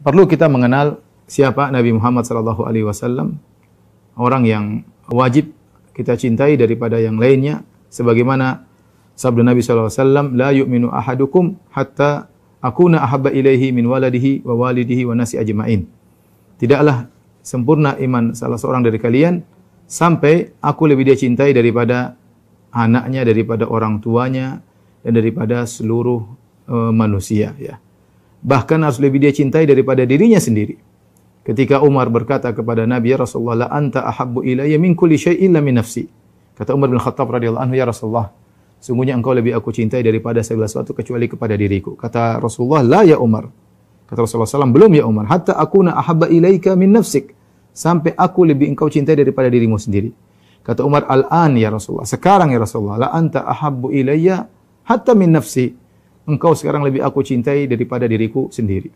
perlu kita mengenal siapa Nabi Muhammad sallallahu alaihi wasallam, orang yang wajib kita cintai daripada yang lainnya sebagaimana sabda Nabi sallallahu alaihi wasallam, "La yu'minu ahadukum hatta akuna ahabba ilaihi min waladihi wa walidihi wa nasi ajmain." Tidaklah sempurna iman salah seorang dari kalian sampai aku lebih dia cintai daripada anaknya, daripada orang tuanya, dan daripada seluruh uh, manusia ya bahkan harus lebih dia cintai daripada dirinya sendiri. Ketika Umar berkata kepada Nabi, "Ya Rasulullah, la anta ahabbu ilayya min kulli syai'in min nafsi." Kata Umar bin Khattab radhiyallahu anhu, "Ya Rasulullah, sungguhnya engkau lebih aku cintai daripada segala sesuatu kecuali kepada diriku." Kata Rasulullah, "La ya Umar." Kata Rasulullah SAW, "Belum ya Umar, hatta akuna ahabba ilaika min nafsik." Sampai aku lebih engkau cintai daripada dirimu sendiri. Kata Umar, "Al-an ya Rasulullah." Sekarang ya Rasulullah, "La anta ahabbu ilayya hatta min nafsi." engkau sekarang lebih aku cintai daripada diriku sendiri.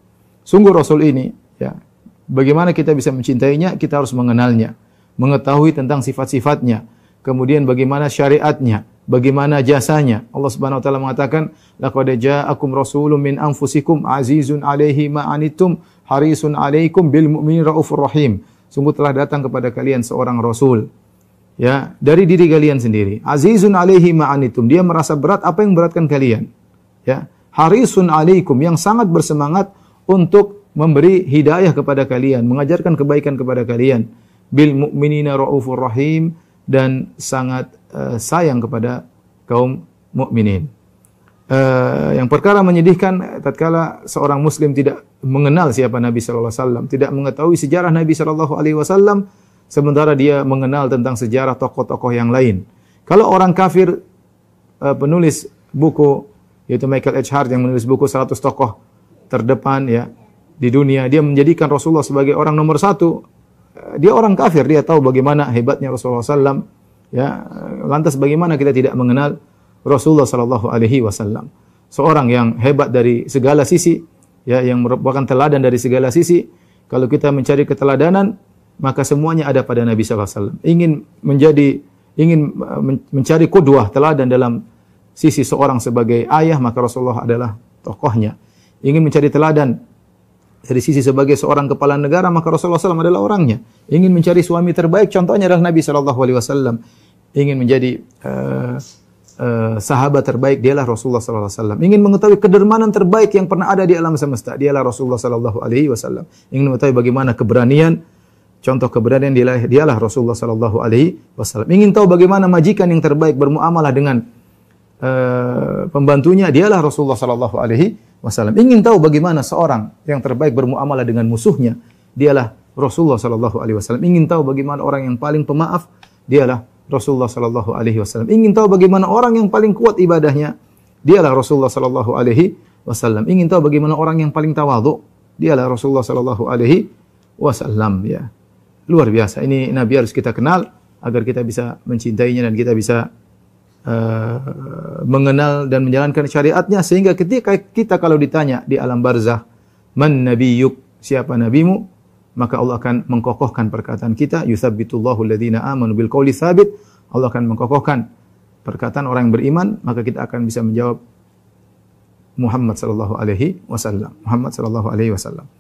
Sungguh Rasul ini, ya, bagaimana kita bisa mencintainya? Kita harus mengenalnya, mengetahui tentang sifat-sifatnya, kemudian bagaimana syariatnya, bagaimana jasanya. Allah Subhanahu wa taala mengatakan, "Laqad ja'akum rasulun min anfusikum azizun 'alaihi ma harisun 'alaikum bil mu'minin raufur rahim." Sungguh telah datang kepada kalian seorang rasul ya dari diri kalian sendiri. Azizun alaihi ma'anitum. Dia merasa berat apa yang beratkan kalian ya harisun alaikum yang sangat bersemangat untuk memberi hidayah kepada kalian, mengajarkan kebaikan kepada kalian. Bil mukminina raufur rahim dan sangat uh, sayang kepada kaum mukminin. Uh, eh, yang perkara menyedihkan tatkala seorang muslim tidak mengenal siapa Nabi sallallahu alaihi wasallam, tidak mengetahui sejarah Nabi sallallahu alaihi wasallam sementara dia mengenal tentang sejarah tokoh-tokoh yang lain. Kalau orang kafir uh, penulis buku yaitu Michael H. Hart yang menulis buku 100 tokoh terdepan ya di dunia. Dia menjadikan Rasulullah sebagai orang nomor satu. Eh, dia orang kafir, dia tahu bagaimana hebatnya Rasulullah SAW. Ya, eh, lantas bagaimana kita tidak mengenal Rasulullah Sallallahu Alaihi Wasallam? Seorang yang hebat dari segala sisi, ya, yang merupakan teladan dari segala sisi. Kalau kita mencari keteladanan, maka semuanya ada pada Nabi Sallallahu Alaihi Wasallam. Ingin menjadi, ingin eh, mencari kudwah teladan dalam sisi seorang sebagai ayah, maka Rasulullah adalah tokohnya. Ingin mencari teladan dari sisi sebagai seorang kepala negara, maka Rasulullah SAW adalah orangnya. Ingin mencari suami terbaik, contohnya adalah Nabi Wasallam. Ingin menjadi uh, uh, sahabat terbaik, dialah Rasulullah SAW. Ingin mengetahui kedermanan terbaik yang pernah ada di alam semesta, dialah Rasulullah SAW. Ingin mengetahui bagaimana keberanian, contoh keberanian dialah, dialah Rasulullah Wasallam. Ingin tahu bagaimana majikan yang terbaik bermuamalah dengan uh, pembantunya dialah Rasulullah sallallahu alaihi wasallam. Ingin tahu bagaimana seorang yang terbaik bermuamalah dengan musuhnya, dialah Rasulullah sallallahu alaihi wasallam. Ingin tahu bagaimana orang yang paling pemaaf, dialah Rasulullah sallallahu alaihi wasallam. Ingin tahu bagaimana orang yang paling kuat ibadahnya, dialah Rasulullah sallallahu alaihi wasallam. Ingin tahu bagaimana orang yang paling tawadhu, dialah Rasulullah sallallahu alaihi wasallam ya. Luar biasa. Ini Nabi harus kita kenal agar kita bisa mencintainya dan kita bisa uh, mengenal dan menjalankan syariatnya sehingga ketika kita kalau ditanya di alam barzah man nabiyyuk siapa nabimu maka Allah akan mengkokohkan perkataan kita yuthabbitullahu alladhina amanu bil qawli tsabit Allah akan mengkokohkan perkataan orang yang beriman maka kita akan bisa menjawab Muhammad sallallahu alaihi wasallam Muhammad sallallahu alaihi wasallam